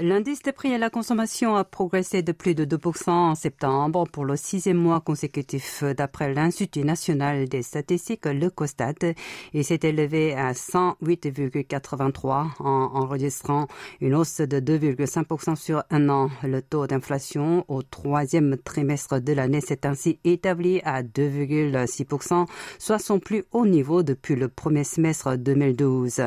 L'indice des prix à la consommation a progressé de plus de 2% en septembre pour le sixième mois consécutif d'après l'Institut national des statistiques, le COSTAT, et s'est élevé à 108,83 en enregistrant une hausse de 2,5% sur un an. Le taux d'inflation au troisième trimestre de l'année s'est ainsi établi à 2,6%, soit son plus haut niveau depuis le premier semestre 2012.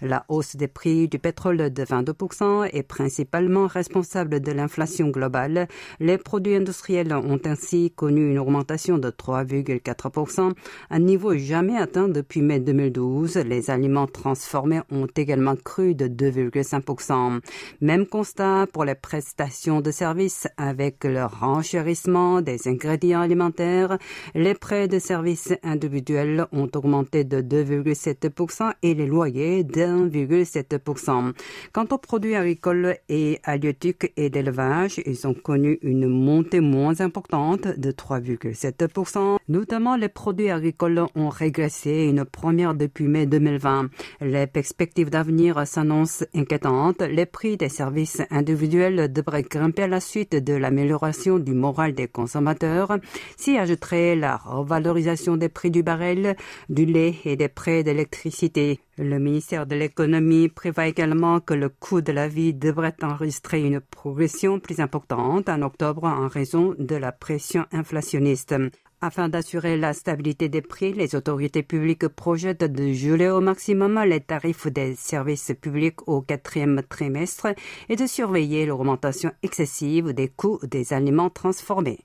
La hausse des prix du pétrole de 22% est principalement principalement responsable de l'inflation globale. Les produits industriels ont ainsi connu une augmentation de 3,4%, un niveau jamais atteint depuis mai 2012. Les aliments transformés ont également cru de 2,5%. Même constat pour les prestations de services avec le renchérissement des ingrédients alimentaires. Les prêts de services individuels ont augmenté de 2,7% et les loyers d'1,7%. Quant aux produits agricoles et halieutique et d'élevage, ils ont connu une montée moins importante de 3,7%. Notamment, les produits agricoles ont régressé, une première depuis mai 2020. Les perspectives d'avenir s'annoncent inquiétantes. Les prix des services individuels devraient grimper à la suite de l'amélioration du moral des consommateurs. S'y ajouterait la revalorisation des prix du baril, du lait et des prêts d'électricité. Le ministère de l'économie prévoit également que le coût de la vie devrait enregistrer une progression plus importante en octobre en raison de la pression inflationniste. Afin d'assurer la stabilité des prix, les autorités publiques projettent de geler au maximum les tarifs des services publics au quatrième trimestre et de surveiller l'augmentation excessive des coûts des aliments transformés.